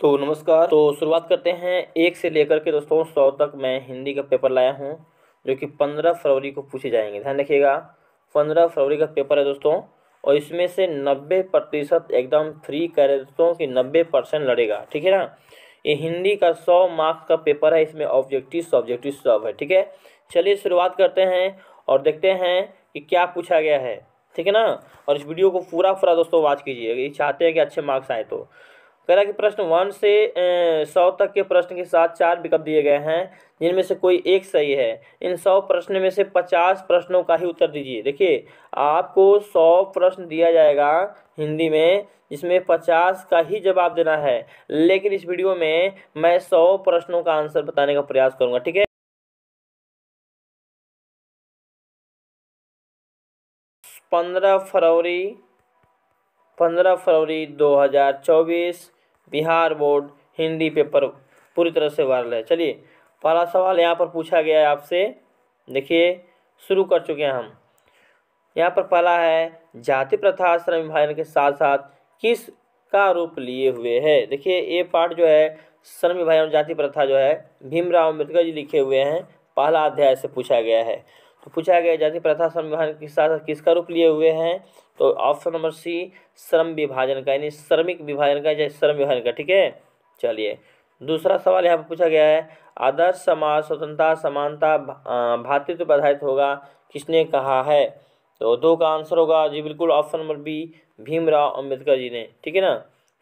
तो नमस्कार तो शुरुआत करते हैं एक से लेकर के दोस्तों सौ तक मैं हिंदी का पेपर लाया हूँ जो कि पंद्रह फरवरी को पूछे जाएंगे ध्यान रखिएगा पंद्रह फरवरी का पेपर है दोस्तों और इसमें से नब्बे प्रतिशत एकदम फ्री कह रहे दोस्तों कि नब्बे परसेंट लड़ेगा ठीक है ना ये हिंदी का सौ मार्क्स का पेपर है इसमें ऑब्जेक्टिव सब्जेक्टिव सब है ठीक है चलिए शुरुआत करते हैं और देखते हैं कि क्या पूछा गया है ठीक है ना और इस वीडियो को पूरा पूरा दोस्तों वॉच कीजिए ये चाहते हैं कि अच्छे मार्क्स आए तो कह रहा कि प्रश्न वन से सौ तक के प्रश्न के साथ चार विकल्प दिए गए हैं जिनमें से कोई एक सही है इन सौ प्रश्न में से पचास प्रश्नों का ही उत्तर दीजिए देखिए आपको सौ प्रश्न दिया जाएगा हिंदी में जिसमें पचास का ही जवाब देना है लेकिन इस वीडियो में मैं सौ प्रश्नों का आंसर बताने का प्रयास करूँगा ठीक है पंद्रह फरवरी पंद्रह फरवरी दो हज़ार चौबीस बिहार बोर्ड हिंदी पेपर पूरी तरह से वायरल है चलिए पहला सवाल यहाँ पर पूछा गया है आपसे देखिए शुरू कर चुके हैं हम यहाँ पर पहला है जाति प्रथा श्रम विभाजन के साथ साथ किस का रूप लिए हुए है देखिए ये पाठ जो है श्रम विभाजन जाति प्रथा जो है भीमराव अम्बेडकर जी लिखे हुए हैं पहला अध्याय से पूछा गया है तो पूछा गया जाति प्रथा श्रम विभाजन के साथ किसका रूप लिए हुए हैं तो ऑप्शन नंबर सी श्रम विभाजन का यानी श्रमिक विभाजन का या श्रम विभाजन का ठीक है चलिए दूसरा सवाल यहाँ पर पूछा गया है आदर्श समाज स्वतंत्रता समानता भातृत्व पर आधारित होगा किसने कहा है तो दो का आंसर होगा जी बिल्कुल option number B Bhimrao Ambedkar ji ने ठीक है ना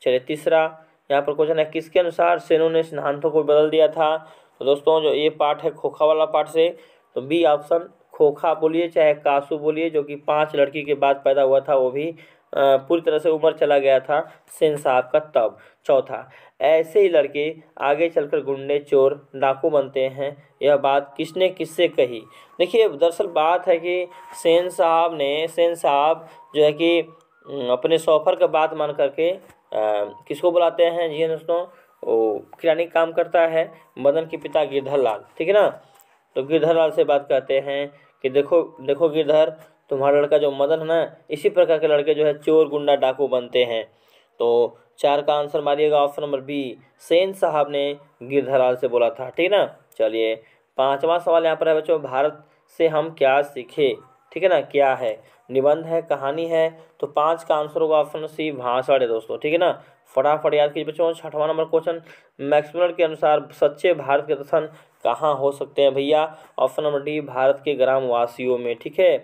चलिए तीसरा यहाँ पर क्वेश्चन है किसके अनुसार सेनों ने सिद्धांतों को बदल दिया था तो दोस्तों जो ये पार्ट है खोखा वाला पार्ट से तो बी ऑप्शन खोखा बोलिए चाहे कासू बोलिए जो कि पाँच लड़की के बाद पैदा हुआ था वो भी पूरी तरह से उम्र चला गया था सेन साहब का तब चौथा ऐसे ही लड़के आगे चलकर गुंडे चोर डाकू बनते हैं यह बात किसने किससे कही देखिए दरअसल बात है कि सेन साहब ने सेन साहब जो है कि अपने सफर का बात मान करके किसको बुलाते हैं जी हाँ दोस्तों वो किरानी काम करता है मदन के पिता गिरधर लाल ठीक है ना तो गिरधर लाल से बात करते हैं कि देखो देखो गिरधर तुम्हारा लड़का जो मदन है ना इसी प्रकार के लड़के जो है चोर गुंडा डाकू बनते हैं तो चार का आंसर मारिएगा ऑप्शन नंबर बी सेन साहब ने गिरधरलाल से बोला था ठीक है ना चलिए पांचवा सवाल यहाँ पर है बच्चों भारत से हम क्या सीखे ठीक है ना क्या है निबंध है कहानी है तो पाँच का आंसर होगा ऑप्शन सी भाषण है दोस्तों ठीक है ना फटाफट याद कीजिए बच्चों छठवां नंबर क्वेश्चन मैक्समुलर के अनुसार सच्चे भारत के दर्शन कहाँ हो सकते हैं भैया ऑप्शन नंबर डी भारत के ग्राम वासियों में ठीक है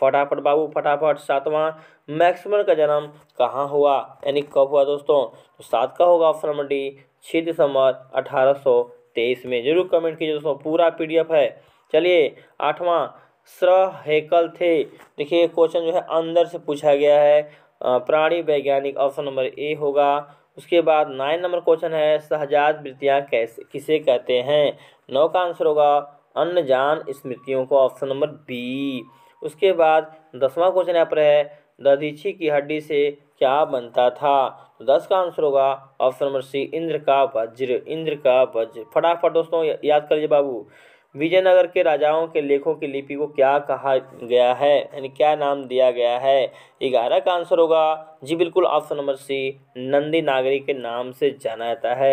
फटाफट बाबू फटाफट सातवां मैक्सिमन का जन्म कहाँ हुआ यानी कब हुआ दोस्तों तो सात का होगा ऑप्शन नंबर डी छः दिसंबर अठारह सौ तेईस में जरूर कमेंट कीजिए दोस्तों पूरा पीडीएफ है चलिए आठवां स्र हेकल थे देखिए क्वेश्चन जो है अंदर से पूछा गया है प्राणी वैज्ञानिक ऑप्शन नंबर ए होगा उसके बाद नाइन नंबर क्वेश्चन है शहजाद वृत्तियाँ कैसे किसे कहते हैं नौ का आंसर होगा अनजान स्मृतियों को ऑप्शन नंबर बी उसके बाद दसवां क्वेश्चन यहाँ पर है दधीछी की हड्डी से क्या बनता था तो दस का आंसर होगा ऑप्शन नंबर सी इंद्र का वज्र इंद्र का वज्र फटाफट दोस्तों याद कर लीजिए बाबू विजयनगर के राजाओं के लेखों की लिपि को क्या कहा गया है यानी क्या नाम दिया गया है ग्यारह का आंसर होगा जी बिल्कुल option number C Nandi Nagari के नाम से जाना जाता है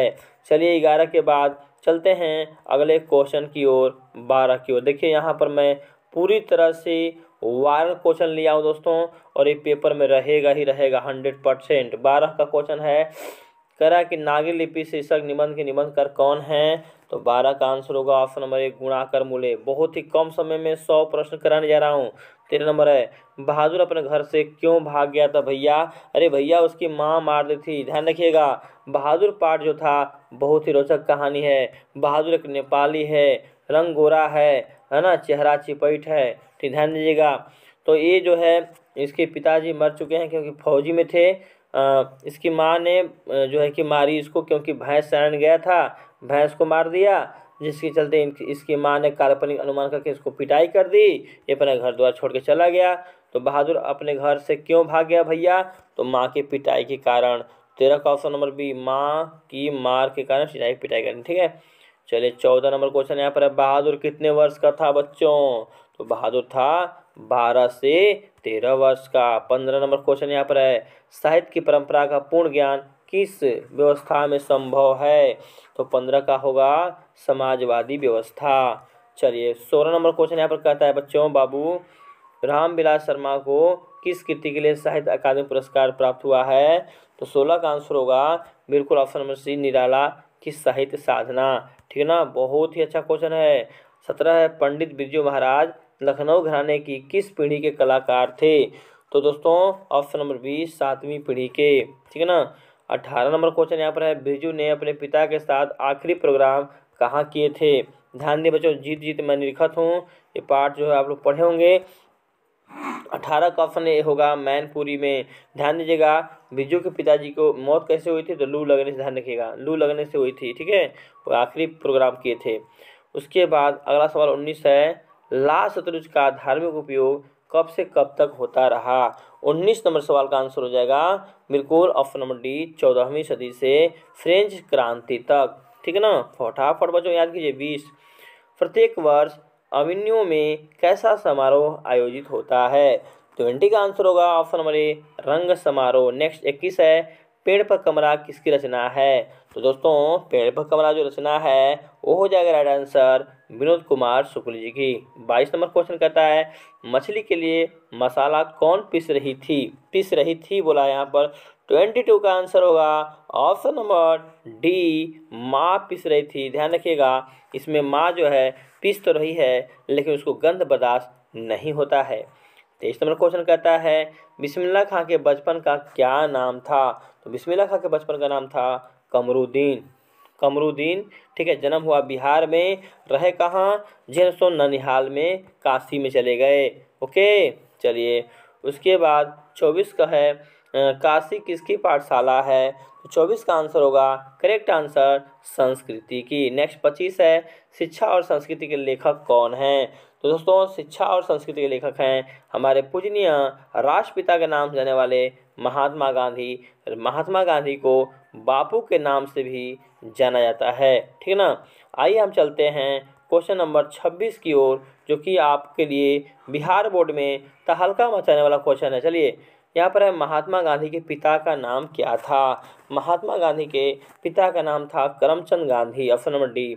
चलिए ग्यारह के बाद चलते हैं अगले क्वेश्चन की ओर बारह की ओर देखिए यहाँ पर मैं पूरी तरह से वारन क्वेश्चन लिया हूँ दोस्तों और ये पेपर में रहेगा ही रहेगा हंड्रेड परसेंट बारह का क्वेश्चन है करा कि नागिन लिपि शीर्षक निबंध के निबंध कर कौन हैं तो बारह का आंसर होगा ऑप्शन नंबर एक गुणाकर मूल्य बहुत ही कम समय में सौ प्रश्न कराने जा रहा हूँ तेरह नंबर है बहादुर अपने घर से क्यों भाग गया था भैया अरे भैया उसकी माँ मार दी थी ध्यान रखिएगा बहादुर पाठ जो था बहुत ही रोचक कहानी है बहादुर एक नेपाली है रंग गोरा है है ना चेहरा चिपैठ है ध्यान दीजिएगा तो ये जो है इसके पिताजी मर चुके हैं क्योंकि फौजी में थे इसकी माँ ने जो है कि मारी इसको क्योंकि भैंस शरण गया था भैंस को मार दिया जिसके चलते इसकी माँ ने काल्पनिक अनुमान करके इसको पिटाई कर दी ये अपना घर द्वार छोड़ के चला गया तो बहादुर अपने घर से क्यों भाग गया भैया तो माँ की पिटाई के कारण तेरह का ऑप्शन नंबर बी माँ की मार के कारण सिलाई पिटाई करनी ठीक है चलिए चौदह नंबर क्वेश्चन यहाँ पर है बहादुर कितने वर्ष का था बच्चों तो बहादुर था बारह से तेरह वर्ष का पंद्रह नंबर क्वेश्चन यहाँ पर है साहित्य की परंपरा का पूर्ण ज्ञान किस व्यवस्था में संभव है तो पंद्रह का होगा समाजवादी व्यवस्था चलिए सोलह नंबर क्वेश्चन यहाँ पर कहता है बच्चों बाबू रामविलास शर्मा को किस कृति के लिए साहित्य अकादमी पुरस्कार प्राप्त हुआ है तो सोलह का आंसर होगा बिल्कुल ऑप्शन नंबर सी निराला की साहित्य साधना ठीक है ना बहुत ही अच्छा क्वेश्चन है सत्रह है पंडित बिरजू महाराज लखनऊ घराने की किस पीढ़ी के कलाकार थे तो दोस्तों ऑप्शन नंबर बी सातवीं पीढ़ी के ठीक है ना अठारह नंबर क्वेश्चन यहाँ पर है बिरजू ने अपने पिता के साथ आखिरी प्रोग्राम कहाँ किए थे ध्यान दें बच्चों जीत जीत मैं निरीखत हूँ ये पार्ट जो है आप लोग पढ़े होंगे अठारह का ऑप्शन ये होगा मैनपुरी में ध्यान दीजिएगा बिजू के पिताजी को मौत कैसे हुई थी तो लू लगने से ध्यान रखिएगा लू लगने से हुई थी ठीक है वो आखिरी प्रोग्राम किए थे उसके बाद अगला सवाल उन्नीस है ला शतरुज का धार्मिक उपयोग कब से कब तक होता रहा 19 नंबर सवाल का आंसर हो जाएगा बिल्कुल ऑप्शन नंबर डी चौदहवीं सदी से फ्रेंच क्रांति तक ठीक है ना फटाफट बच्चों याद कीजिए बीस प्रत्येक वर्ष अविन्यू में कैसा समारोह आयोजित होता है ट्वेंटी का आंसर होगा ऑप्शन नंबर ए रंग समारोह नेक्स्ट इक्कीस है पेड़ पर कमरा किसकी रचना है तो दोस्तों पेड़ पर कमरा जो रचना है वो हो जाएगा राइट आंसर विनोद कुमार शुक्ल जी की बाईस नंबर क्वेश्चन कहता है मछली के लिए मसाला कौन पीस रही थी पीस रही थी बोला यहाँ पर ट्वेंटी टू का आंसर होगा ऑप्शन नंबर डी माँ पीस रही थी ध्यान रखिएगा इसमें माँ जो है पीस तो रही है लेकिन उसको गंध बर्दाश्त नहीं होता है तेईस नंबर क्वेश्चन कहता है बिस्मिल्ला खां के बचपन का क्या नाम था तो बिस्मिल्ला खां के बचपन का नाम था कमरुद्दीन कमरुद्दीन ठीक है जन्म हुआ बिहार में रहे कहाँ सो ननिहाल में काशी में चले गए ओके चलिए उसके बाद चौबीस का है काशी किसकी पाठशाला है तो चौबीस का आंसर होगा करेक्ट आंसर संस्कृति की नेक्स्ट पच्चीस है शिक्षा और संस्कृति के लेखक कौन हैं तो दोस्तों शिक्षा और संस्कृति के लेखक हैं हमारे पूजनीय राष्ट्रपिता के नाम से जाने वाले महात्मा गांधी महात्मा गांधी को बापू के नाम से भी जाना जाता है ठीक है ना आइए हम चलते हैं क्वेश्चन नंबर 26 की ओर जो कि आपके लिए बिहार बोर्ड में तहलका मचाने वाला क्वेश्चन है चलिए यहाँ पर है महात्मा गांधी के पिता का नाम क्या था महात्मा गांधी के पिता का नाम था Karamchand Gandhi option number D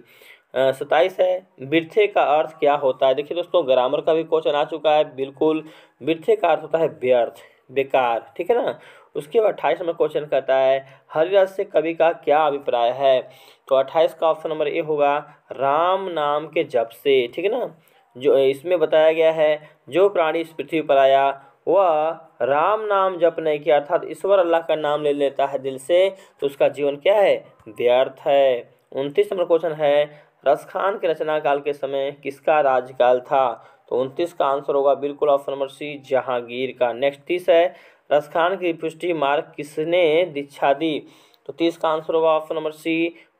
सताइस है बिरथे का अर्थ क्या होता है देखिए दोस्तों ग्रामर का भी क्वेश्चन आ चुका है बिल्कुल बिरथे का अर्थ होता है व्यर्थ बेकार ठीक है ना उसके बाद अट्ठाईस नंबर क्वेश्चन कहता है हरिराज से कवि का क्या अभिप्राय है तो अट्ठाईस का ऑप्शन नंबर ए होगा राम नाम के जप से ठीक है ना जो इसमें बताया गया है जो प्राणी इस पृथ्वी पर आया वह राम नाम जप नहीं किया अर्थात ईश्वर अल्लाह का नाम ले लेता है दिल से तो उसका जीवन क्या है व्यर्थ है उनतीस नंबर क्वेश्चन है रसखान के रचना काल के समय किसका राज्यकाल था तो उनतीस का आंसर होगा बिल्कुल ऑप्शन नंबर सी जहांगीर का नेक्स्ट तीस है रसखान की पुष्टि मार्ग किसने दीक्षा दी तो तीस का आंसर होगा ऑप्शन नंबर सी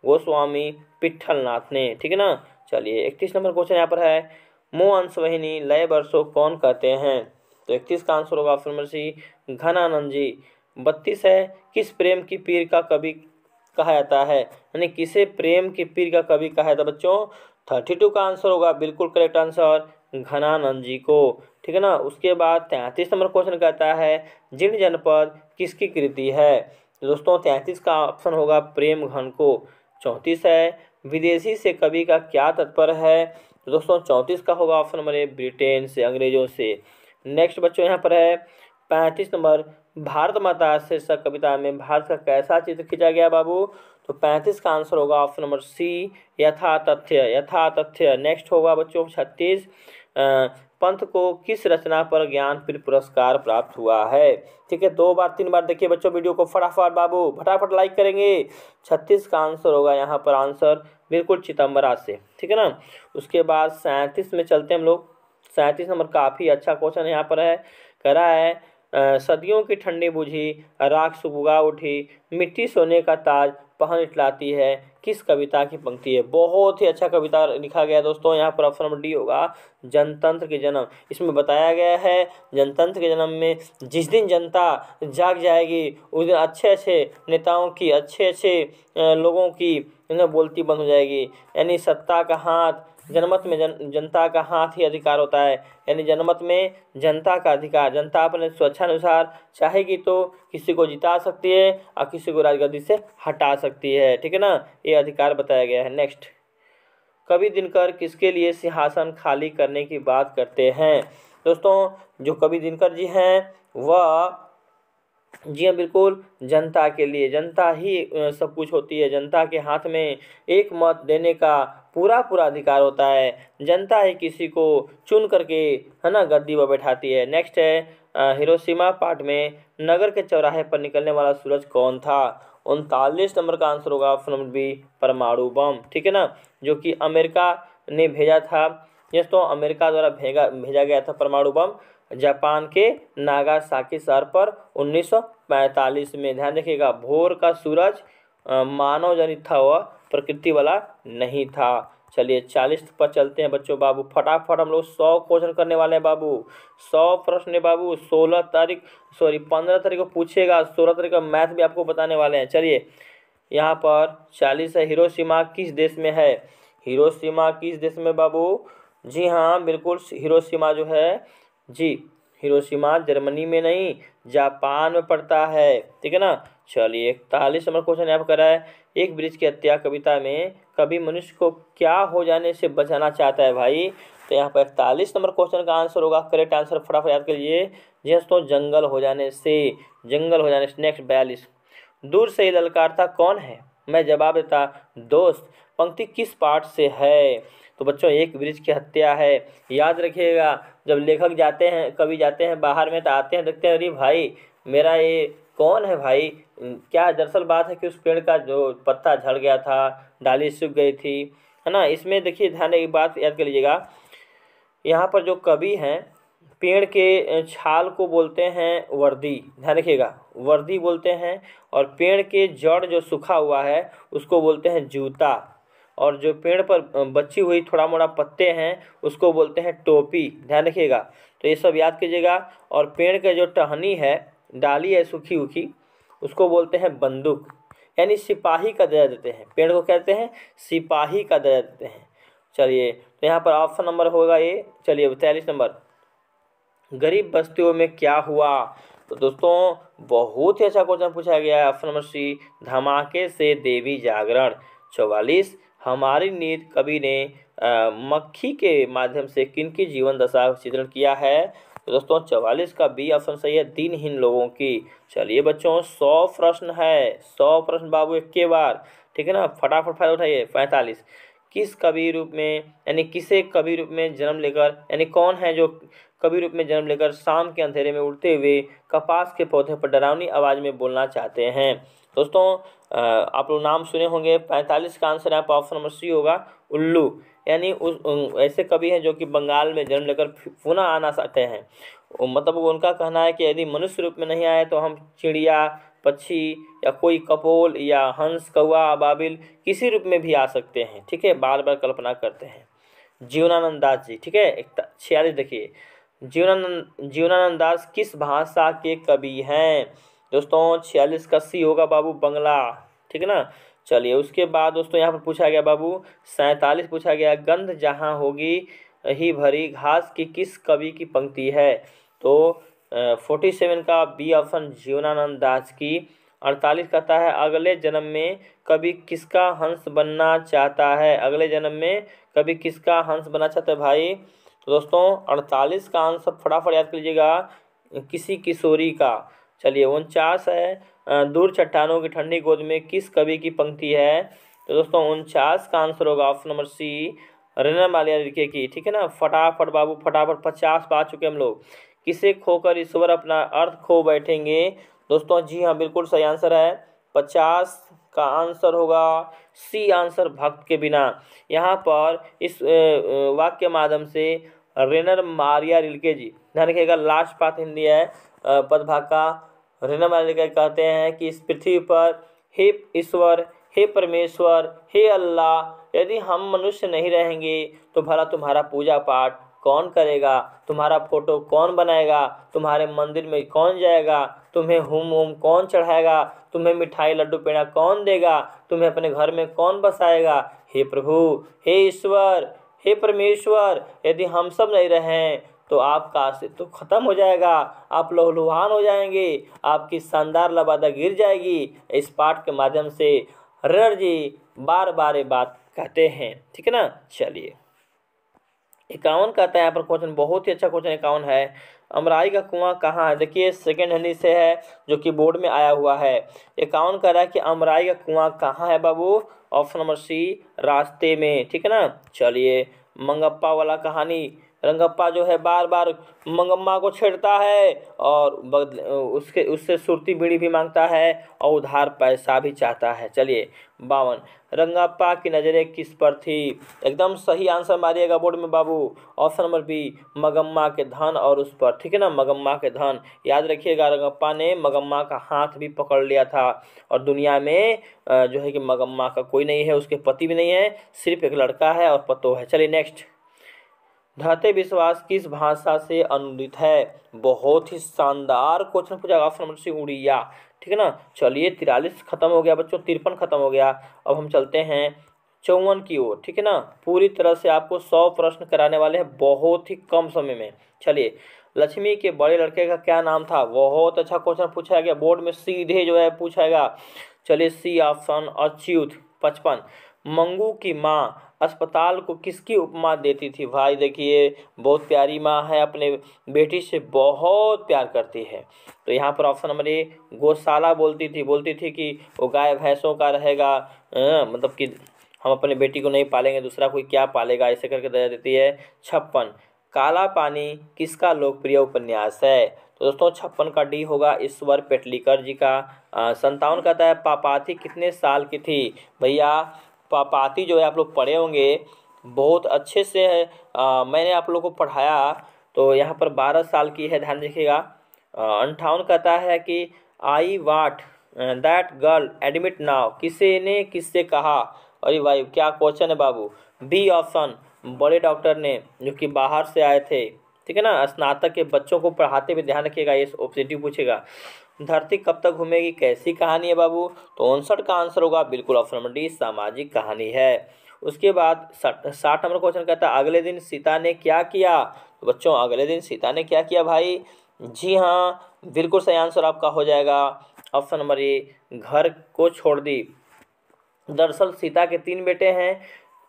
गोस्वामी पिट्ठल ने ठीक है ना चलिए इकतीस नंबर क्वेश्चन यहाँ पर है मोअंश वहिनी लय वर्षों कौन कहते हैं तो इकतीस का आंसर होगा option number C Ghananand ji बत्तीस है किस प्रेम की पीर का कभी कहा जाता है यानी किसे प्रेम के पीर का कवि कहा जाता है तो बच्चों थर्टी टू का आंसर होगा बिल्कुल करेक्ट आंसर घनानंद जी को ठीक है ना उसके बाद तैंतीस नंबर क्वेश्चन कहता है जिन जनपद किसकी कृति है दोस्तों तैंतीस का ऑप्शन होगा प्रेम घन को चौंतीस है विदेशी से कवि का क्या तत्पर है तो दोस्तों चौंतीस का होगा ऑप्शन नंबर ए ब्रिटेन से अंग्रेजों से नेक्स्ट बच्चों यहाँ पर है पैंतीस नंबर भारत माता शीर्षक कविता में भारत का कैसा चित्र खींचा गया बाबू तो पैंतीस का आंसर होगा ऑप्शन नंबर सी यथा तथ्य यथा तथ्य नेक्स्ट होगा बच्चों छत्तीस पंथ को किस रचना पर ज्ञानपीठ पुरस्कार प्राप्त हुआ है ठीक है दो बार तीन बार देखिए बच्चों वीडियो को फटाफट बाबू फटाफट लाइक करेंगे छत्तीस का आंसर होगा यहाँ पर आंसर बिल्कुल चितम्बरा से ठीक है ना उसके बाद सैंतीस में चलते हैं हम लोग सैंतीस नंबर काफ़ी अच्छा क्वेश्चन यहाँ पर है कह रहा है सदियों की ठंडी बुझी राख सुबुगा उठी मिट्टी सोने का ताज पहन इटलाती है किस कविता की पंक्ति है बहुत ही अच्छा कविता लिखा गया दोस्तों यहाँ पर ऑप्शन नंबर डी होगा जनतंत्र के जन्म इसमें बताया गया है जनतंत्र के जन्म में जिस दिन जनता जाग जाएगी उस दिन अच्छे अच्छे नेताओं की अच्छे अच्छे लोगों की बोलती बंद हो जाएगी यानी सत्ता का हाथ जनमत में जन जनता का हाथ ही अधिकार होता है यानी जनमत में जनता का अधिकार जनता अपने स्वेच्छानुसार चाहेगी तो किसी को जिता सकती है और किसी को राजगद्दी से हटा सकती है ठीक है ना ये अधिकार बताया गया है नेक्स्ट कवि दिनकर किसके लिए सिंहासन खाली करने की बात करते हैं दोस्तों जो कवि दिनकर जी हैं वह जी हाँ बिल्कुल जनता के लिए जनता ही सब कुछ होती है जनता के हाथ में एक मत देने का पूरा पूरा अधिकार होता है जनता ही किसी को चुन करके है ना गद्दी पर बैठाती है नेक्स्ट है हिरोशिमा पार्ट में नगर के चौराहे पर निकलने वाला सूरज कौन था उनतालीस नंबर का आंसर होगा ऑप्शन बी परमाणु बम ठीक है ना जो कि अमेरिका ने भेजा था तो अमेरिका द्वारा भेजा भेजा गया था परमाणु बम जापान के नागासाकी शहर पर 1945 में ध्यान रखिएगा भोर का सूरज मानव जनित था वह प्रकृति वाला नहीं था चलिए चालीस पर चलते हैं बच्चों बाबू फटाफट हम लोग सौ क्वेश्चन करने वाले हैं बाबू सौ प्रश्न है बाबू सोलह तारीख सॉरी पंद्रह तारीख को पूछेगा सोलह तारीख का मैथ भी आपको बताने वाले हैं चलिए यहाँ पर चालीस है हिरोशिमा किस देश में है हिरोशिमा किस देश में बाबू जी हाँ बिल्कुल हिरोशिमा जो है जी हिरोशिमा जर्मनी में नहीं जापान में पड़ता है ठीक है ना चलिए इकतालीस नंबर क्वेश्चन यहाँ पर करा है एक ब्रिज की हत्या कविता में कभी मनुष्य को क्या हो जाने से बचाना चाहता है भाई तो यहाँ पर इकतालीस नंबर क्वेश्चन का आंसर होगा करेक्ट आंसर फटाफट याद करिए जी हाँ दोस्तों जंगल हो जाने से जंगल हो जाने से नेक्स्ट बयालीस दूर से ही ललकारता कौन है मैं जवाब देता दोस्त पंक्ति किस पार्ट से है तो बच्चों एक ब्रिज की हत्या है याद रखिएगा जब लेखक जाते हैं कभी जाते हैं बाहर में तो आते हैं देखते हैं अरे भाई मेरा ये कौन है भाई क्या दरअसल बात है कि उस पेड़ का जो पत्ता झड़ गया था डाली सूख गई थी है ना इसमें देखिए ध्यान एक बात याद कर लीजिएगा यहाँ पर जो कवि हैं पेड़ के छाल को बोलते हैं वर्दी ध्यान रखिएगा वर्दी बोलते हैं और पेड़ के जड़ जो सूखा हुआ है उसको बोलते हैं जूता और जो पेड़ पर बची हुई थोड़ा मोड़ा पत्ते हैं उसको बोलते हैं टोपी ध्यान रखिएगा तो ये सब याद कीजिएगा और पेड़ के जो टहनी है डाली है सूखी उखी उसको बोलते हैं बंदूक यानी सिपाही का दर्जा देते हैं पेड़ को कहते हैं सिपाही का दर्जा देते हैं चलिए तो यहाँ पर ऑप्शन नंबर होगा ये चलिए तैयलीस नंबर गरीब बस्तियों में क्या हुआ तो दोस्तों बहुत ही अच्छा क्वेश्चन पूछा गया है ऑप्शन नंबर सी धमाके से देवी जागरण चौवालीस हमारी नींद कवि ने मक्खी के माध्यम से किन की जीवन दशा का चित्रण किया है तो दोस्तों चवालीस का बी ऑप्शन सही है दिनहीन लोगों की चलिए बच्चों सौ प्रश्न है सौ प्रश्न बाबू के बार ठीक है ना फटाफट फायदा उठाइए पैंतालीस किस कवि रूप में यानी किसे कवि रूप में जन्म लेकर यानी कौन है जो कवि रूप में जन्म लेकर शाम के अंधेरे में उड़ते हुए कपास के पौधे पर डरावनी आवाज़ में बोलना चाहते हैं दोस्तों आप लोग नाम सुने होंगे पैंतालीस का आंसर यहाँ पर ऑप्शन नंबर सी होगा उल्लू यानी उस ऐसे कवि हैं जो कि बंगाल में जन्म लेकर पुनः आना चाहते हैं मतलब उनका कहना है कि यदि मनुष्य रूप में नहीं आए तो हम चिड़िया पक्षी या कोई कपोल या हंस कौआ बाबिल किसी रूप में भी आ सकते हैं ठीक है बार बार कल्पना करते हैं जीवनानंद दास जी ठीक है एक छियालीस देखिए जीवनानंद जीवनानंद दास किस भाषा के कवि हैं दोस्तों छियालीस का सी होगा बाबू बंगला ठीक है ना चलिए उसके बाद दोस्तों यहाँ पर पूछा गया बाबू सैंतालीस पूछा गया गंध जहाँ होगी ही भरी घास की किस कवि की पंक्ति है तो फोर्टी सेवन का बी ऑप्शन जीवनानंद दास की अड़तालीस कहता है अगले जन्म में कभी किसका हंस बनना चाहता है अगले जन्म में कभी किसका हंस बनना चाहता है भाई तो दोस्तों अड़तालीस का आंसर फटाफट याद कर लीजिएगा किसी किशोरी का चलिए उनचास है दूर चट्टानों की ठंडी गोद में किस कवि की पंक्ति है तो दोस्तों उनचास का आंसर होगा ऑप्शन नंबर सी रेना मालिया लिखे की ठीक है ना फटाफट बाबू फटाफट पचास पा चुके हम लोग किसे खोकर ईश्वर अपना अर्थ खो बैठेंगे दोस्तों जी हाँ बिल्कुल सही आंसर है पचास का आंसर होगा सी आंसर भक्त के बिना यहाँ पर इस वाक्य माध्यम से रेनर मारिया रिलके जी ध्यान रखिएगा लास्ट पात हिंदी है पदभाग का रेना मालिका कहते हैं कि इस पृथ्वी पर हे ईश्वर हे परमेश्वर हे अल्लाह यदि हम मनुष्य नहीं रहेंगे तो भला तुम्हारा पूजा पाठ कौन करेगा तुम्हारा फोटो कौन बनाएगा तुम्हारे मंदिर में कौन जाएगा तुम्हें हुम हुम कौन चढ़ाएगा तुम्हें मिठाई लड्डू पेड़ा कौन देगा तुम्हें अपने घर में कौन बसाएगा हे प्रभु हे ईश्वर हे परमेश्वर यदि हम सब नहीं रहें तो आपका अस्तित्व तो ख़त्म हो जाएगा आप लोहलुहान हो जाएंगे आपकी शानदार लबादा गिर जाएगी इस पाठ के माध्यम से रर जी बार बार ये बात कहते हैं ठीक है ना चलिए इक्यावन कहता है यहाँ पर क्वेश्चन बहुत ही अच्छा क्वेश्चन इक्यावन है अमराई का कुआं कहाँ है देखिए सेकेंड हैंडी से है जो कि बोर्ड में आया हुआ है इक्यावन कह रहा है कि अमराई का कुआं कहाँ है बाबू ऑप्शन नंबर सी रास्ते में ठीक है ना चलिए मंगप्पा वाला कहानी रंगप्पा जो है बार बार मंगम्मा को छेड़ता है और उसके उससे सुरती बीड़ी भी मांगता है और उधार पैसा भी चाहता है चलिए बावन रंगप्पा की नज़रें किस पर थी एकदम सही आंसर मारिएगा बोर्ड में बाबू ऑप्शन नंबर बी मगम्मा के धन और उस पर ठीक है ना मगम्मा के धन याद रखिएगा रंगप्पा ने मगम्मा का हाथ भी पकड़ लिया था और दुनिया में जो है कि मगम्मा का कोई नहीं है उसके पति भी नहीं है सिर्फ एक लड़का है और पतो है चलिए नेक्स्ट धरते विश्वास किस भाषा से अनुदित है बहुत ही शानदार क्वेश्चन पूछा ऑप्शन नंबर सी उड़िया ठीक है ना चलिए तिरालीस खत्म हो गया बच्चों तिरपन खत्म हो गया अब हम चलते हैं चौवन की ओर ठीक है ना पूरी तरह से आपको सौ प्रश्न कराने वाले हैं बहुत ही कम समय में चलिए लक्ष्मी के बड़े लड़के का क्या नाम था बहुत अच्छा क्वेश्चन पूछा गया बोर्ड में सीधे जो है पूछाएगा चलिए सी ऑप्शन अच्युत पचपन मंगू की माँ अस्पताल को किसकी उपमा देती थी भाई देखिए बहुत प्यारी माँ है अपने बेटी से बहुत प्यार करती है तो यहाँ पर ऑप्शन नंबर ए गौशाला बोलती थी बोलती थी कि वो गाय भैंसों का रहेगा हाँ, मतलब कि हम अपने बेटी को नहीं पालेंगे दूसरा कोई क्या पालेगा ऐसे करके दे देती है छप्पन काला पानी किसका लोकप्रिय उपन्यास है तो दोस्तों छप्पन का डी होगा ईश्वर पेटलीकर जी का संतावन कहता है पापाथी कितने साल की थी भैया पाती जो है आप लोग पढ़े होंगे बहुत अच्छे से आ, मैंने आप लोग को पढ़ाया तो यहाँ पर बारह साल की है ध्यान रखिएगा अंठावन कहता है कि I want that girl admit now किसे ने किससे कहा अरे भाई क्या क्वेश्चन है बाबू बी ऑप्शन बड़े डॉक्टर ने जो कि बाहर से आए थे ठीक है ना स्नातक के बच्चों को पढ़ाते हुए ध्यान रखिएगा ये ऑब्जेक्टिव पूछेगा धरती कब तक घूमेगी कैसी कहानी है बाबू तो उनसठ का आंसर होगा बिल्कुल ऑप्शन नंबर डी सामाजिक कहानी है उसके बाद साठ नंबर क्वेश्चन कहता है अगले दिन सीता ने क्या किया तो बच्चों अगले दिन सीता ने क्या किया भाई जी हाँ बिल्कुल सही आंसर आपका हो जाएगा ऑप्शन नंबर ए घर को छोड़ दी दरअसल सीता के तीन बेटे हैं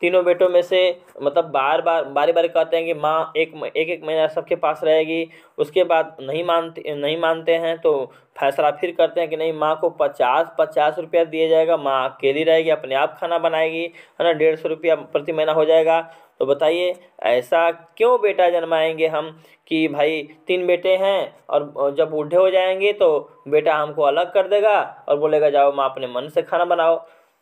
तीनों बेटों में से मतलब बार बार बारी बारी कहते हैं कि माँ एक एक एक महीना सबके पास रहेगी उसके बाद नहीं मानते नहीं मानते हैं तो फैसला फिर करते हैं कि नहीं माँ को पचास पचास रुपया दिया जाएगा माँ अकेली रहेगी अपने आप खाना बनाएगी है ना डेढ़ सौ रुपया प्रति महीना हो जाएगा तो बताइए ऐसा क्यों बेटा जन्माएंगे हम कि भाई तीन बेटे हैं और जब बूढ़े हो जाएंगे तो बेटा हमको अलग कर देगा और बोलेगा जाओ माँ अपने मन से खाना बनाओ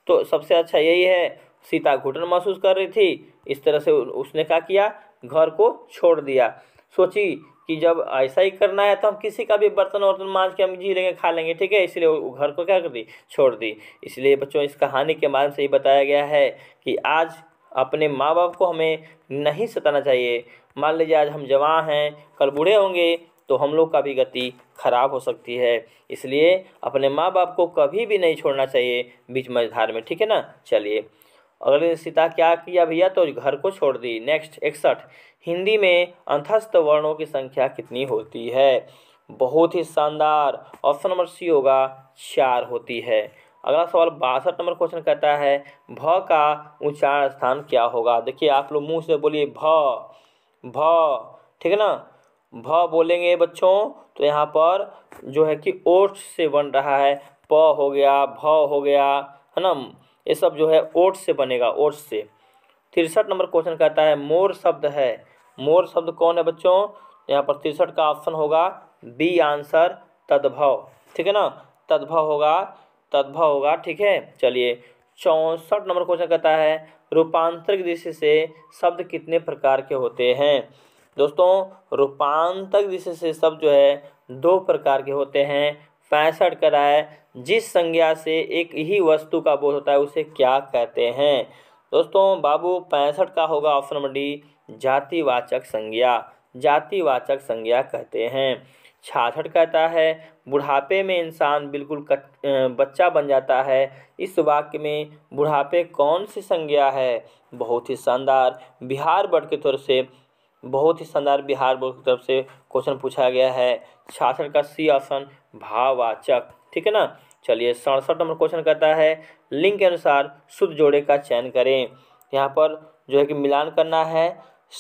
तो सबसे अच्छा यही है सीता घुटन महसूस कर रही थी इस तरह से उसने क्या किया घर को छोड़ दिया सोची कि जब ऐसा ही करना है तो हम किसी का भी बर्तन वर्तन मांझ के हम जी लेंगे खा लेंगे ठीक है इसलिए वो घर को क्या कर दी छोड़ दी इसलिए बच्चों इस कहानी के माध्यम से ये बताया गया है कि आज अपने माँ बाप को हमें नहीं सताना चाहिए मान लीजिए आज हम जवान हैं कल बूढ़े होंगे तो हम लोग का भी गति खराब हो सकती है इसलिए अपने माँ बाप को कभी भी नहीं छोड़ना चाहिए बीच मझधार में ठीक है ना चलिए अगले सीता क्या किया भैया तो घर को छोड़ दी नेक्स्ट इकसठ हिंदी में अंतस्थ वर्णों की संख्या कितनी होती है बहुत ही शानदार ऑप्शन नंबर सी होगा चार होती है अगला सवाल बासठ नंबर क्वेश्चन कहता है भ का उच्चारण स्थान क्या होगा देखिए आप लोग मुंह से बोलिए भ भ ठीक है ना भ बोलेंगे बच्चों तो यहाँ पर जो है कि ओट्स से बन रहा है प हो गया भ हो गया है ना ये सब जो है ओट्स से बनेगा ओट्स से तिरसठ नंबर क्वेश्चन कहता है मोर शब्द है मोर शब्द कौन है बच्चों यहाँ पर तिरसठ का ऑप्शन होगा बी आंसर तद्भव ठीक है ना तद्भव होगा तद्भव होगा ठीक है चलिए चौंसठ नंबर क्वेश्चन कहता है रूपांतर की दृष्टि से शब्द कितने प्रकार के होते हैं दोस्तों रूपांतर दृष्टि से शब्द जो है दो प्रकार के होते हैं पैंसठ है जिस संज्ञा से एक ही वस्तु का बोध होता है उसे क्या कहते हैं दोस्तों बाबू पैंसठ का होगा ऑप्शन नंबर डी जातिवाचक संज्ञा जातिवाचक संज्ञा कहते हैं छाछठ कहता है बुढ़ापे में इंसान बिल्कुल कट, बच्चा बन जाता है इस वाक्य में बुढ़ापे कौन सी संज्ञा है बहुत ही शानदार बिहार बढ़ के तौर से बहुत ही शानदार बिहार बोर्ड की तरफ से क्वेश्चन पूछा गया है छाछठ का सी ऑप्शन भाववाचक ठीक है ना चलिए सड़सठ नंबर क्वेश्चन कहता है लिंग के अनुसार शुद्ध जोड़े का चयन करें यहाँ पर जो है कि मिलान करना है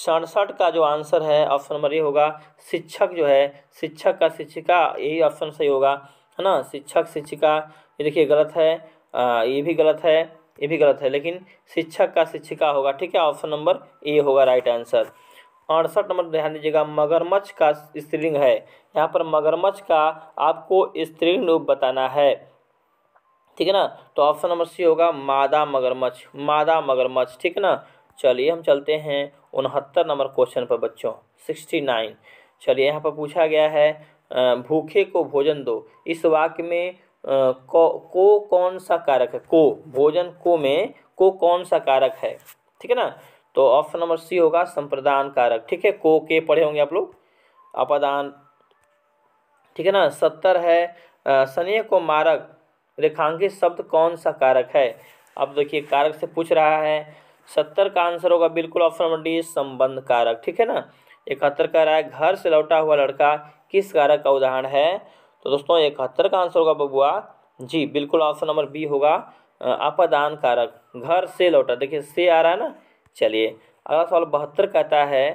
सड़सठ का जो आंसर है ऑप्शन नंबर ये होगा शिक्षक जो है शिक्षक का शिक्षिका यही ऑप्शन सही होगा है ना शिक्षक शिक्षिका ये देखिए गलत है आ, ये भी गलत है ये भी गलत है लेकिन शिक्षक का शिक्षिका होगा ठीक है ऑप्शन नंबर ए होगा राइट आंसर अड़सठ नंबर ध्यान दीजिएगा मगरमच्छ का स्त्रीलिंग है यहाँ पर मगरमच्छ का आपको स्त्रीलिंग रूप बताना है ठीक है ना तो ऑप्शन नंबर सी होगा मादा मगरमच्छ मादा मगरमच्छ ठीक है ना चलिए हम चलते हैं उनहत्तर नंबर क्वेश्चन पर बच्चों सिक्सटी नाइन चलिए यहाँ पर पूछा गया है भूखे को भोजन दो इस वाक्य में को, को कौन सा कारक है को भोजन को में को कौन सा कारक है ठीक है ना तो ऑप्शन नंबर सी होगा संप्रदान कारक ठीक है को के पढ़े होंगे आप लोग अपदान ठीक है ना सत्तर है सनेह को मारक रेखांकित शब्द कौन सा कारक है अब देखिए कारक से पूछ रहा है सत्तर का आंसर होगा बिल्कुल ऑप्शन नंबर डी संबंध कारक ठीक है ना इकहत्तर कह रहा है घर से लौटा हुआ लड़का किस कारक का उदाहरण है तो दोस्तों इकहत्तर का आंसर होगा बबुआ जी बिल्कुल ऑप्शन नंबर बी होगा अपदान कारक घर से लौटा देखिए से आ रहा है ना चलिए अगला सवाल बहत्तर कहता है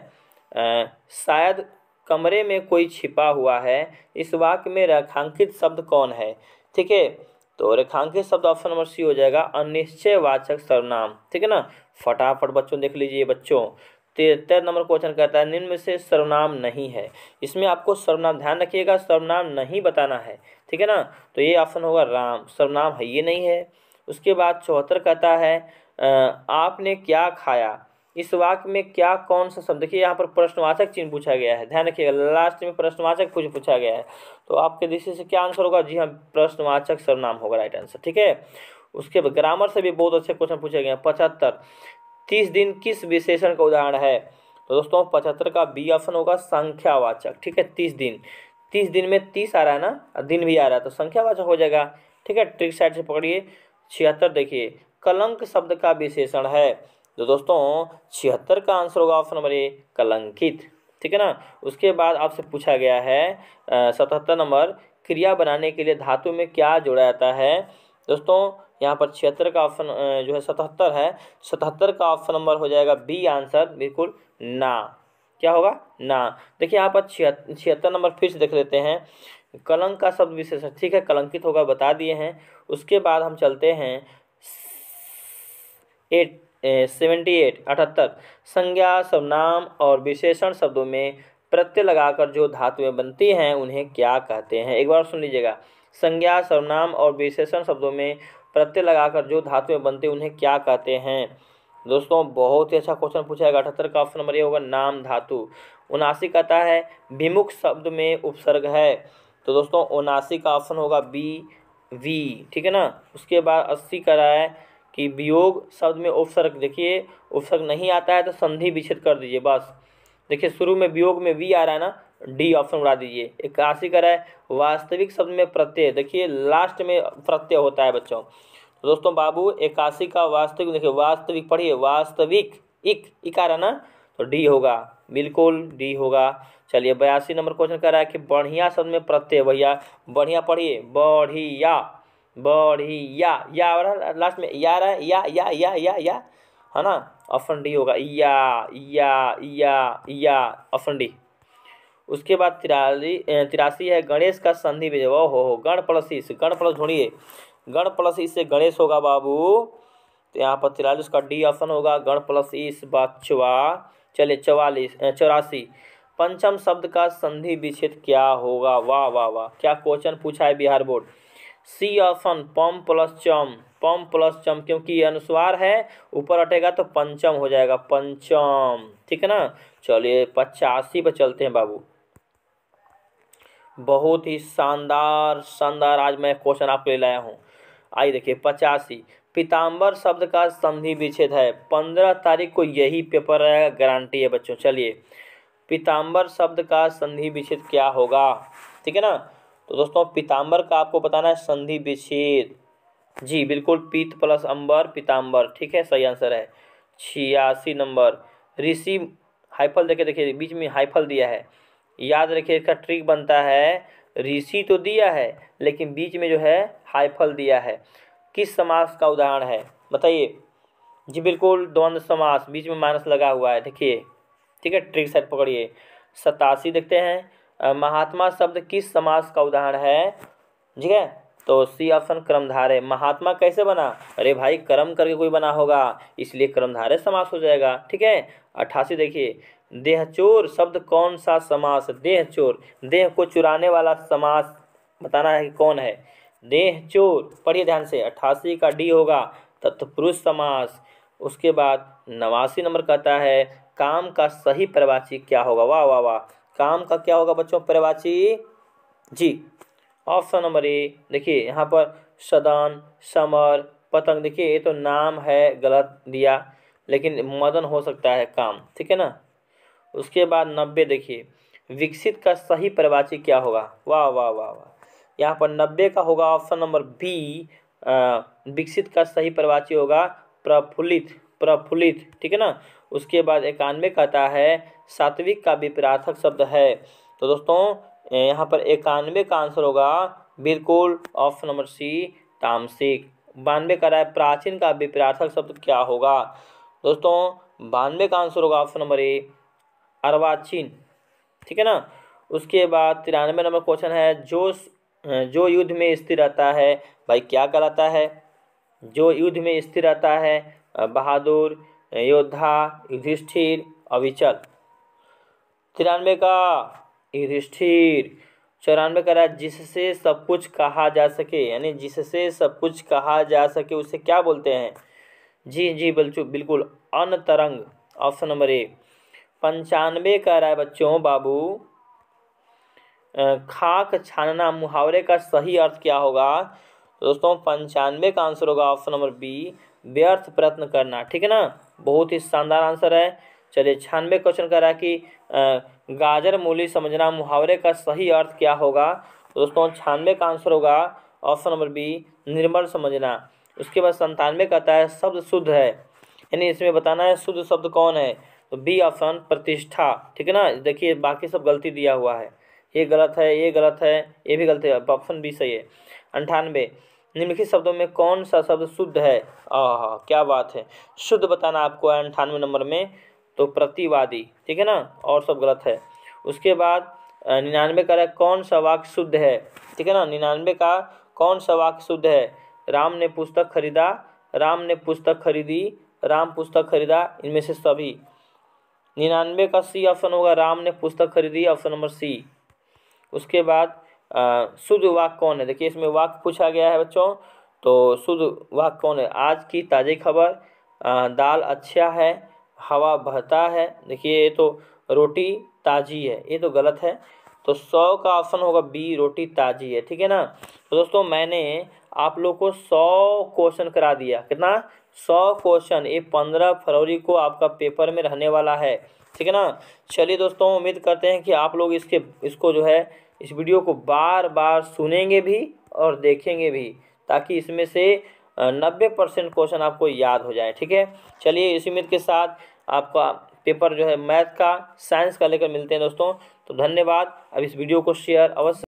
आ, शायद कमरे में कोई छिपा हुआ है इस वाक्य में रेखांकित शब्द कौन है ठीक है तो रेखांकित शब्द ऑप्शन नंबर सी हो जाएगा अनिश्चय वाचक सर्वनाम ठीक है ना फटाफट बच्चों देख लीजिए बच्चों तिहत्तर नंबर क्वेश्चन कहता है निम्न से सर्वनाम नहीं है इसमें आपको सर्वनाम ध्यान रखिएगा सर्वनाम नहीं बताना है ठीक है ना तो ये ऑप्शन होगा राम सर्वनाम है ये नहीं है उसके बाद चौहत्तर कहता है आपने क्या खाया इस वाक्य में क्या कौन सा शब्द देखिए यहाँ पर प्रश्नवाचक चिन्ह पूछा गया है ध्यान रखिएगा लास्ट में प्रश्नवाचक कुछ पूछा गया है तो आपके दृष्टि से क्या आंसर होगा जी हाँ प्रश्नवाचक सर्वनाम होगा राइट आंसर ठीक है उसके बाद ग्रामर से भी बहुत अच्छे क्वेश्चन पूछे गए हैं पचहत्तर तीस दिन किस विशेषण का उदाहरण है तो दोस्तों पचहत्तर का बी ऑप्शन होगा संख्यावाचक ठीक है तीस दिन तीस दिन में तीस आ रहा है ना दिन भी आ रहा है तो संख्यावाचक हो जाएगा ठीक है ट्रिक साइड से पकड़िए छिहत्तर देखिए कलंक शब्द का विशेषण है तो दोस्तों छिहत्तर का आंसर होगा ऑप्शन नंबर ए कलंकित ठीक है ना उसके बाद आपसे पूछा गया है सतहत्तर नंबर क्रिया बनाने के लिए धातु में क्या जोड़ा जाता है दोस्तों यहाँ पर छिहत्तर का ऑप्शन जो है सतहत्तर है सतहत्तर का ऑप्शन नंबर हो जाएगा बी आंसर बिल्कुल ना क्या होगा ना देखिए यहाँ पर छिहत्तर छिहत्तर नंबर फिर से देख लेते हैं कलंक का शब्द विशेषण ठीक है कलंकित होगा बता दिए हैं उसके बाद हम चलते हैं एट सेवेंटी एट अठहत्तर संज्ञा सर्वनाम और विशेषण शब्दों में प्रत्यय लगाकर जो धातुएं बनती हैं उन्हें क्या कहते हैं एक बार सुन लीजिएगा संज्ञा सर्वनाम और विशेषण शब्दों में प्रत्यय लगाकर जो धातुएं बनती उन्हें क्या कहते हैं दोस्तों बहुत ही अच्छा क्वेश्चन पूछा है अठहत्तर का ऑप्शन नंबर ये होगा नाम धातु उनासी कहता है विमुख शब्द में उपसर्ग है तो दोस्तों उनासी का ऑप्शन होगा बी वी ठीक है ना उसके बाद अस्सी कह रहा है कि वियोग शब्द में उपसर्ग देखिए उपसर्ग नहीं आता है तो संधि विच्छेद कर दीजिए बस देखिए शुरू में वियोग में वी आ रहा है ना डी ऑप्शन उड़ा दीजिए इक्यासी कर रहा है वास्तविक शब्द में प्रत्यय देखिए लास्ट में प्रत्यय होता है बच्चों तो दोस्तों बाबू इक्यासी का वास्तविक देखिए वास्तविक पढ़िए वास्तविक इक इक आ रहा ना तो डी होगा बिल्कुल डी होगा चलिए बयासी नंबर क्वेश्चन कर रहा है कि बढ़िया शब्द में प्रत्यय भैया बढ़िया पढ़िए बढ़िया बढ़िया या आ रहा है लास्ट में या रहा है या या या या या है ना ऑप्शन डी होगा या या या या ऑप्शन डी उसके बाद तिरासी तिरासी है गणेश का संधि बीज ओ हो हो गण प्लस इस गण प्लस ढूंढिए गण प्लस इस से गणेश होगा बाबू तो यहाँ पर तिरालीस का डी ऑप्शन होगा गण प्लस इस बचवा चलिए चवालीस चौरासी पंचम शब्द का संधि विच्छेद क्या होगा वाह वाह वाह क्या क्वेश्चन पूछा है बिहार बोर्ड सी ऑप्शन पम प्लस चम पम प्लस चम क्योंकि अनुस्वार है ऊपर हटेगा तो पंचम हो जाएगा पंचम ठीक है ना चलिए पचासी पर चलते हैं बाबू बहुत ही शानदार शानदार आज मैं क्वेश्चन आपके लिए लाया हूँ आइए देखिए पचासी पीताम्बर शब्द का संधि विच्छेद है पंद्रह तारीख को यही पेपर रहेगा गारंटी है बच्चों चलिए पीताम्बर शब्द का संधि विच्छेद क्या होगा ठीक है ना तो दोस्तों पीताम्बर का आपको बताना है संधि विच्छेद जी बिल्कुल पीत प्लस अंबर पीताम्बर ठीक है सही आंसर है छियासी नंबर ऋषि हाइफल देखे देखिए बीच में हाइफल दिया है याद रखिए इसका ट्रिक बनता है ऋषि तो दिया है लेकिन बीच में जो है हाइफल दिया है किस समास का उदाहरण है बताइए जी बिल्कुल द्वंद्व समास बीच में माइनस लगा हुआ है देखिए ठीक है ट्रिक साइड पकड़िए सतासी देखते हैं महात्मा शब्द किस समास का उदाहरण है ठीक है तो सी ऑप्शन क्रमधारे महात्मा कैसे बना अरे भाई कर्म करके कोई बना होगा इसलिए क्रमधारे समास हो जाएगा ठीक है अट्ठासी देखिए देहचोर शब्द कौन सा समास देहचोर देह को चुराने वाला समास बताना है कि कौन है देह चोर पढ़िए ध्यान से अट्ठासी का डी होगा तत्पुरुष समास उसके बाद नवासी नंबर कहता है काम का सही प्रवाची क्या होगा वाह वाह वाह काम का क्या होगा बच्चों प्रवाची जी ऑप्शन नंबर ए देखिए यहाँ पर सदन समर पतंग देखिए ये तो नाम है गलत दिया लेकिन मदन हो सकता है काम ठीक है ना उसके बाद नब्बे देखिए विकसित का सही प्रवाची क्या होगा वाह वाह वाह वाह यहाँ पर नब्बे का होगा ऑप्शन नंबर बी विकसित का सही प्रवाची होगा प्रफुल्लित प्रफुल्लित ठीक है ना उसके बाद इक्यानवे कहता है सात्विक का भी प्रार्थक शब्द है तो दोस्तों यहाँ पर इक्यानवे का आंसर होगा बिल्कुल ऑप्शन नंबर सी तामसिक बानवे का राय प्राचीन का भी प्रार्थक शब्द क्या होगा दोस्तों बानवे का आंसर होगा ऑप्शन नंबर ए अर्वाचीन ठीक है ना उसके बाद तिरानवे नंबर क्वेश्चन है जो जो युद्ध में स्थिर रहता है भाई क्या कराता है जो युद्ध में स्थिर रहता है बहादुर योद्धा युधिष्ठिर अविचल तिरानवे का युधिष्ठिर चौरानवे का रहा है जिससे सब कुछ कहा जा सके यानी जिससे सब कुछ कहा जा सके उसे क्या बोलते हैं जी जी बल्चू बिल्कुल अनतरंग ऑप्शन नंबर ए पंचानवे का राय बच्चों बाबू खाक छानना मुहावरे का सही अर्थ क्या होगा दोस्तों पंचानवे का आंसर होगा ऑप्शन नंबर बी व्यर्थ प्रयत्न करना ठीक है ना बहुत ही शानदार आंसर है चलिए छियानवे क्वेश्चन कह रहा है कि गाजर मूली समझना मुहावरे का सही अर्थ क्या होगा तो दोस्तों छियानवे का आंसर होगा ऑप्शन नंबर बी निर्मल समझना उसके बाद संतानवे कहता है शब्द शुद्ध है यानी इसमें बताना है शुद्ध शब्द कौन है तो बी ऑप्शन प्रतिष्ठा ठीक है ना देखिए बाकी सब गलती दिया हुआ है ये गलत है ये गलत है ये भी गलत है ऑप्शन बी सही है अंठानवे निम्नलिखित शब्दों में कौन सा शब्द शुद्ध है आ क्या बात है शुद्ध बताना आपको है अंठानवे नंबर में तो प्रतिवादी ठीक है ना और सब गलत है उसके बाद निन्यानवे का रहा है कौन सा वाक्य शुद्ध है ठीक है ना निन्यानवे का कौन सा वाक्य शुद्ध है राम ने पुस्तक खरीदा राम ने पुस्तक खरीदी राम पुस्तक खरीदा इनमें से सभी निन्यानवे का सी ऑप्शन होगा राम ने पुस्तक खरीदी ऑप्शन नंबर सी उसके बाद शुद्ध वाक कौन है देखिए इसमें वाक पूछा गया है बच्चों तो शुद्ध वाक कौन है आज की ताज़ी खबर दाल अच्छा है हवा बहता है देखिए ये तो रोटी ताज़ी है ये तो गलत है तो सौ का ऑप्शन होगा बी रोटी ताज़ी है ठीक है ना तो दोस्तों मैंने आप लोग को सौ क्वेश्चन करा दिया कितना सौ क्वेश्चन ये पंद्रह फरवरी को आपका पेपर में रहने वाला है ठीक है ना चलिए दोस्तों उम्मीद करते हैं कि आप लोग इसके इसको जो है इस वीडियो को बार बार सुनेंगे भी और देखेंगे भी ताकि इसमें से नब्बे परसेंट क्वेश्चन आपको याद हो जाए ठीक है चलिए इस उम्मीद के साथ आपका पेपर जो है मैथ का साइंस का लेकर मिलते हैं दोस्तों तो धन्यवाद अब इस वीडियो को शेयर अवश्य